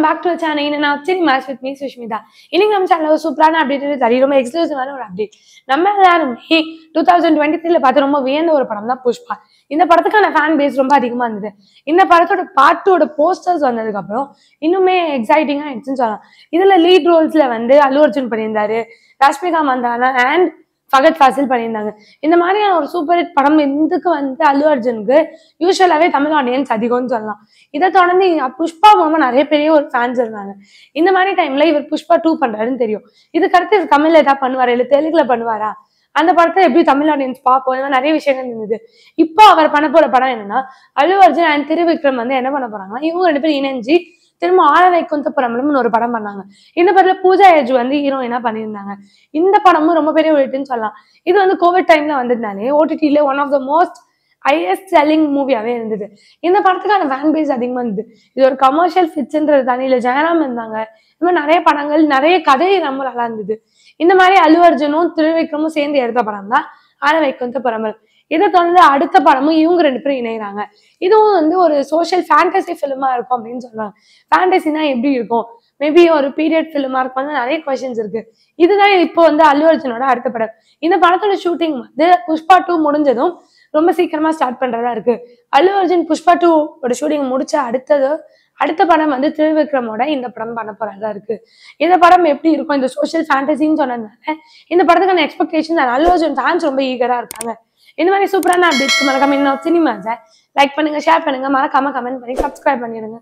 welcome back to channel என்ன நான் cine match with me Sushmita இன்னைக்கு நம்ம சேனல் சூப்பரான அப்டேட் தடி ரொம்ப எக்ஸ்க்ளூசிவான ஒரு அப்டேட் நம்ம எல்லாருமே டூ தௌசண்ட் டுவெண்ட்டி த்ரீல பார்த்து ரொம்ப வியந்த ஒரு படம் தான் புஷ்பா இந்த படத்துக்கான ஃபேன் பேஸ் ரொம்ப அதிகமாக இருந்தது இந்த படத்தோட பாட்டோட போஸ்டர்ஸ் வந்ததுக்கப்புறம் இன்னுமே எக்ஸைட்டிங்காக ஆயிடுச்சுன்னு சொல்லலாம் இதில் லீட் ரோல்ஸில் வந்து அல்லு அர்ஜுன் பண்ணியிருந்தாரு ரஷ்மிகா மந்தானா அண்ட் ஃபகத் ஃபாசில் பண்ணியிருந்தாங்க இந்த மாதிரியான ஒரு சூப்பர் ஹிட் படம் எதுக்கு வந்து அல்லு அர்ஜுனுக்கு யூஸ்வலாகவே தமிழ் ஆடியன்ஸ் அதிகம்னு சொல்லலாம் இதை தொடர்ந்து புஷ்பா மாமா நிறைய பெரிய ஒரு ஃபேன்ஸ் இருந்தாங்க இந்த மாதிரி டைம்ல இவர் புஷ்பா டூ பண்றாருன்னு தெரியும் இதுக்கடுத்து இவர் தமிழ்ல ஏதாவது பண்ணுவாரா இல்லை தெலுங்குல பண்ணுவாரா அந்த படத்தை எப்படி தமிழ் ஆடியன்ஸ் பார்ப்போம் இந்த மாதிரி நிறைய விஷயங்கள் இருந்தது இப்போ அவர் பண்ண போற படம் என்னன்னா அல்லு அர்ஜுன் அண்ட் திரு விக்ரம் வந்து என்ன பண்ண போறாங்கன்னா இவங்க ரெண்டு பேரும் இணைஞ்சு திரும்ப ஆறரை கொஞ்ச ஒரு படம் பண்ணாங்க இந்த படத்துல பூஜா ஏஜ் வந்து ஹீரோயினா பண்ணியிருந்தாங்க இந்த படமும் ரொம்ப பெரிய ஒரு சொல்லலாம் இது வந்து கோவிட் டைம்ல வந்திருந்தாலே ஓடிடியில one of the most highest selling மூவியாவே இருந்தது இந்த படத்துக்கான ஃபேன் பேஸ் அதிகமா இருந்தது இது ஒரு கமர்ஷியல் ஃபிட்ஸ்ன்றது தானே இல்ல ஜெயராம் இருந்தாங்க இந்த மாதிரி நிறைய படங்கள் நிறைய கதை ரொம்ப நல்லா இருந்தது இந்த மாதிரி அல்லு அர்ஜுனும் திருவிக்ரமும் சேர்ந்து எடுத்த படம் தான் ஆனவைக்கு வந்து இதை தொடர்ந்து அடுத்த படமும் இவங்க ரெண்டு பேரும் இணைகிறாங்க இதுவும் வந்து ஒரு சோஷியல் ஃபேண்டசி ஃபிலிமா இருக்கும் அப்படின்னு சொல்றாங்க ஃபேண்டசினா எப்படி இருக்கும் மேபி ஒரு பீரியட் ஃபிலிமா இருக்கும் வந்து நிறைய கொஷின்ஸ் இருக்கு இதுதான் இப்போ வந்து அல்லு அர்ஜுனோட அடுத்த படம் இந்த படத்தோட ஷூட்டிங் வந்து புஷ்பா டூ முடிஞ்சதும் ரொம்ப சீக்கிரமா ஸ்டார்ட் பண்றதா இருக்கு அல்லு அர்ஜுன் புஷ்பா டூ ஒரு ஷூட்டிங் முடிச்ச அடுத்தது அடுத்த படம் வந்து திருவிக்ரமோட இந்த படம் பண்ண போறதா இருக்கு இந்த படம் எப்படி இருக்கும் இந்த சோஷியல் ஃபேண்டசின்னு சொன்னதுனால இந்த படத்துக்கான எக்ஸ்பெக்டேஷன் அல்லு அர்ஜுன் ஃபேன்ஸ் ரொம்ப ஈகரா இருக்காங்க இந்த மாதிரி சூப்பரான அப்டேட்ஸ் மறக்காம இன்னும் சினிமா லைக் பண்ணுங்க ஷேர் பண்ணுங்க மறக்காம கமெண்ட் பண்ணி சப்ஸ்கிரைப் பண்ணிடுங்க